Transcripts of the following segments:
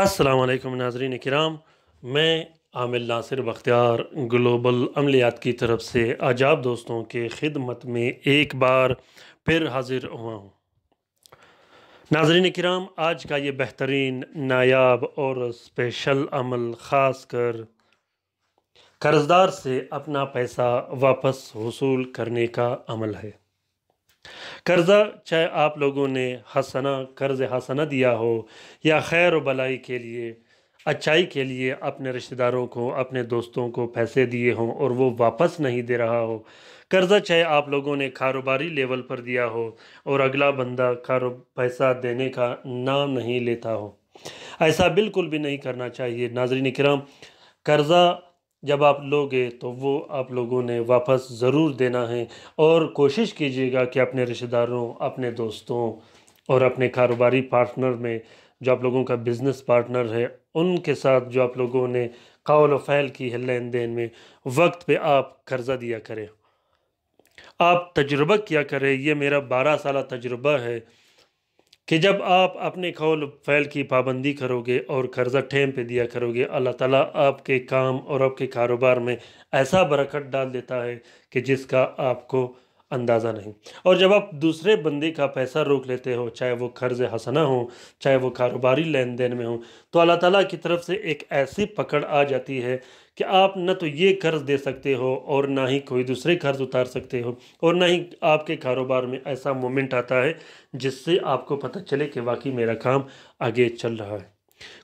असलकम नाजरीन कराम मैं आमिल नासिर बख्तियार ग्लोबल अमलियात की तरफ से आजाब दोस्तों के खिदमत में एक बार फिर हाजिर हुआ हूँ नाजरीन कराम आज का ये बेहतरीन नायाब और स्पेशल अमल ख़ास कर कर्जदार से अपना पैसा वापस वसूल करने का अमल है कर्ज़ा चाहे आप लोगों ने हसना कर्ज़ हसना दिया हो या खैर व भलाई के लिए अच्छाई के लिए अपने रिश्तेदारों को अपने दोस्तों को पैसे दिए हों और वो वापस नहीं दे रहा हो कर्ज़ा चाहे आप लोगों ने कारोबारी लेवल पर दिया हो और अगला बंदा कारो पैसा देने का नाम नहीं लेता हो ऐसा बिल्कुल भी नहीं करना चाहिए नाजरीन कराम कर्ज़ा जब आप लोगे तो वो आप लोगों ने वापस ज़रूर देना है और कोशिश कीजिएगा कि अपने रिश्तेदारों अपने दोस्तों और अपने कारोबारी पार्टनर में जो आप लोगों का बिज़नेस पार्टनर है उनके साथ जो आप लोगों ने व फ़ैल की है लेन देन में वक्त पे आप कर्ज़ा दिया करें आप तजुर्बा किया करें यह मेरा बारह साल तजुर्बा है कि जब आप अपने कौल फैल की पाबंदी करोगे और कर्जा ठेम पे दिया करोगे अल्लाह ताला आपके काम और आपके कारोबार में ऐसा बरकत डाल देता है कि जिसका आपको अंदाज़ा नहीं और जब आप दूसरे बंदे का पैसा रोक लेते हो चाहे वो कर्ज हसना हो चाहे वो कारोबारी लेन देन में हो तो अल्लाह ताला की तरफ से एक ऐसी पकड़ आ जाती है कि आप न तो ये कर्ज़ दे सकते हो और ना ही कोई दूसरे कर्ज़ उतार सकते हो और ना ही आपके कारोबार में ऐसा मोमेंट आता है जिससे आपको पता चले कि वाकई मेरा काम आगे चल रहा है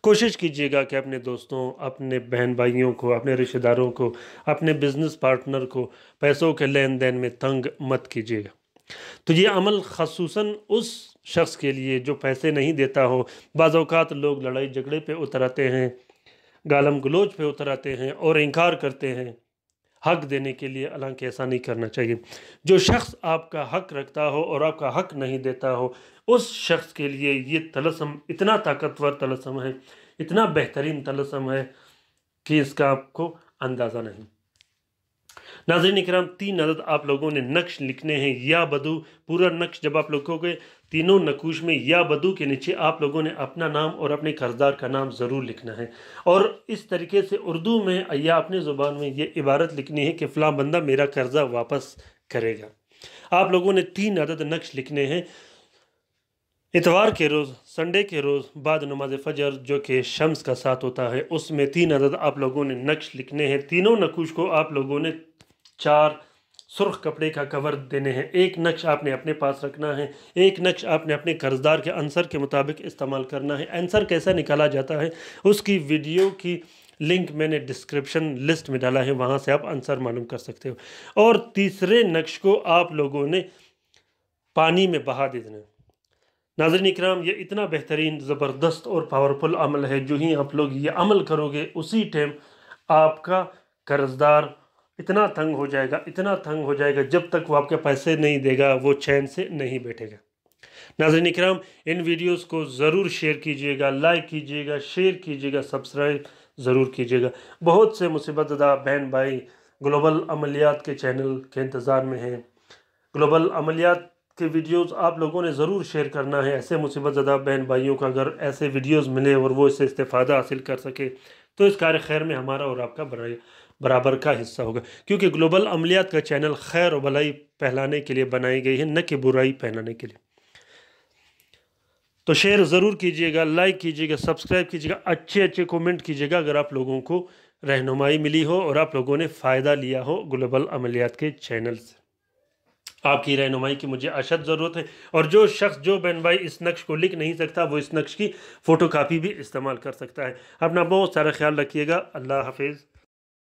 कोशिश कीजिएगा कि अपने दोस्तों अपने बहन भाइयों को अपने रिश्तेदारों को अपने बिजनेस पार्टनर को पैसों के लेन देन में तंग मत कीजिएगा तो ये अमल खसूस उस शख्स के लिए जो पैसे नहीं देता हो बाज़ात लोग लड़ाई झगड़े पे उतर आते हैं गालम गलोच पे उतर आते हैं और इनकार करते हैं हक देने के लिए हालांकि ऐसा नहीं करना चाहिए जो शख्स आपका हक रखता हो और आपका हक नहीं देता हो उस शख्स के लिए ये तलसम इतना ताकतवर तलसम है इतना बेहतरीन तलसम है कि इसका आपको अंदाज़ा नहीं नाजरन कराम तीन अदद आप लोगों ने नक्श लिखने हैं या बदू पूरा नक्श जब आप लोगों के तीनों नकूश में या बदू के नीचे आप लोगों ने अपना नाम और अपने कर्जदार का नाम ज़रूर लिखना है और इस तरीके से उर्दू में या अपने ज़ुबान में ये इबारत लिखनी है कि फ़लाँ बंदा मेरा कर्ज़ा वापस करेगा आप लोगों ने तीन अदद नक्श लिखने हैं इतवार के रोज़ संडे के रोज़ बाद नमाज फजर जो कि शम्स का साथ होता है उसमें तीन अदद आप लोगों ने नक्श लिखने हैं तीनों नकुश को आप लोगों ने चार सुर्ख कपड़े का कवर देने हैं एक नक्श आपने अपने पास रखना है एक नक्श आपने अपने कर्जदार के आंसर के मुताबिक इस्तेमाल करना है आंसर कैसा निकाला जाता है उसकी वीडियो की लिंक मैंने डिस्क्रिप्शन लिस्ट में डाला है वहाँ से आप आंसर मालूम कर सकते हो और तीसरे नक्श को आप लोगों ने पानी में बहा दे देना नाजरन इक्राम ये इतना बेहतरीन ज़बरदस्त और पावरफुल अमल है जो ही आप लोग ये अमल करोगे उसी टाइम आपका कर्जदार इतना तंग हो जाएगा इतना तंग हो जाएगा जब तक वो आपके पैसे नहीं देगा वो चैन से नहीं बैठेगा नाजरन कराम इन वीडियोस को ज़रूर शेयर कीजिएगा लाइक कीजिएगा शेयर कीजिएगा सब्सक्राइब ज़रूर कीजिएगा बहुत से मुसीबत दा बहन भाई ग्लोबल अमलियात के चैनल के इंतज़ार में हैं ग्लोबल अमलियात के वीडियोस आप लोगों ने ज़रूर शेयर करना है ऐसे मुसीबत ज़दा बहन भाइयों का अगर ऐसे वीडियोस मिले और वो इससे इस्तेफ़ादा हासिल कर सके तो इस कार खैर में हमारा और आपका बनाया बराबर का हिस्सा होगा क्योंकि ग्लोबल अमलियात का चैनल खैर और भलाई फैलाने के लिए बनाई गई है न कि बुराई फैलाने के लिए तो शेयर ज़रूर कीजिएगा लाइक कीजिएगा सब्सक्राइब कीजिएगा अच्छे अच्छे कमेंट कीजिएगा अगर आप लोगों को रहनुमाई मिली हो और आप लोगों ने फ़ायदा लिया हो ग्लोबल अमलियात के चैनल से आपकी रहनुमाई की मुझे अशद ज़रूरत है और जो शख्स जो बहन भाई इस नक्श को लिख नहीं सकता वो इस नक्श की फ़ोटो कापी भी इस्तेमाल कर सकता है अपना बहुत सारा ख्याल रखिएगा अल्लाह हाफिज़